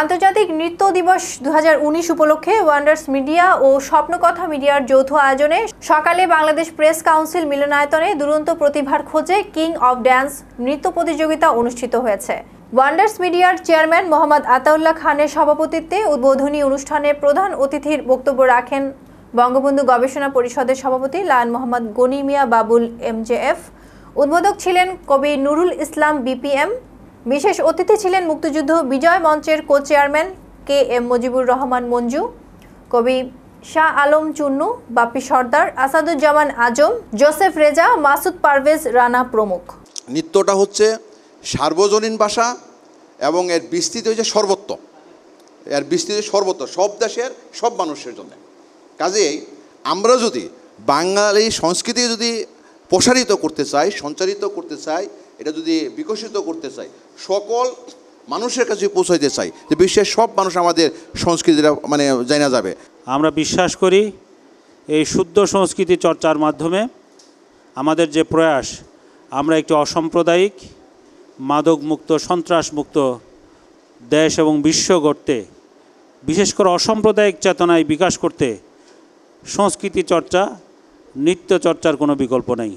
আন্তর্জাতিক নৃত্য দিবস দু উপলক্ষে ওয়ান্ডার্স মিডিয়া ও স্বপ্নকথা মিডিয়ার যৌথ আয়োজনে সকালে বাংলাদেশ প্রেস কাউন্সিল মিলনায়তনে দুরন্ত প্রতিভার খোঁজে কিং অব ড্যান্স নৃত্য প্রতিযোগিতা অনুষ্ঠিত হয়েছে ওয়ান্ডার্স মিডিয়ার চেয়ারম্যান মোহাম্মদ আতাউল্লাহ খানের সভাপতিত্বে উদ্বোধনী অনুষ্ঠানে প্রধান অতিথির বক্তব্য রাখেন বঙ্গবন্ধু গবেষণা পরিষদের সভাপতি লায়ন মোহাম্মদ গনি মিয়া বাবুল এমজেএফ উদ্বোধক ছিলেন কবি নুরুল ইসলাম বিপিএম বিশেষ অতিথি ছিলেন মুক্তিযুদ্ধ বিজয় মঞ্চের co chairman K M Mujibur Rahman Manju কবি শাহ আলম চুন্নু বাপি সর্দার আসাদুজ্জামান আজম জোসেফ রেজা মাসুদ পারভেজ রানা প্রমুখ নৃত্যটা হচ্ছে সার্বজনীন ভাষা এবং এর বিস্তৃত হচ্ছে সর্বত্র এর বিস্তৃত সর্বত্র সব দেশের সব মানুষের জন্য কাজেই আমরা যদি বাঙালি সংস্কৃতি যদি প্রসারিত করতে চাই সঞ্চারিত করতে চাই এটা যদি বিকশিত করতে চাই সকল মানুষের কাছে পৌঁছাইতে চাই যে বিশ্বের সব মানুষ আমাদের সংস্কৃতিটা মানে জানা যাবে আমরা বিশ্বাস করি এই শুদ্ধ সংস্কৃতি চর্চার মাধ্যমে আমাদের যে প্রয়াস আমরা একটি অসাম্প্রদায়িক মাদকমুক্ত সন্ত্রাসমুক্ত দেশ এবং বিশ্ব গড়তে বিশেষ করে অসাম্প্রদায়িক চেতনায় বিকাশ করতে সংস্কৃতি চর্চা নিত্য চর্চার কোনো বিকল্প নেই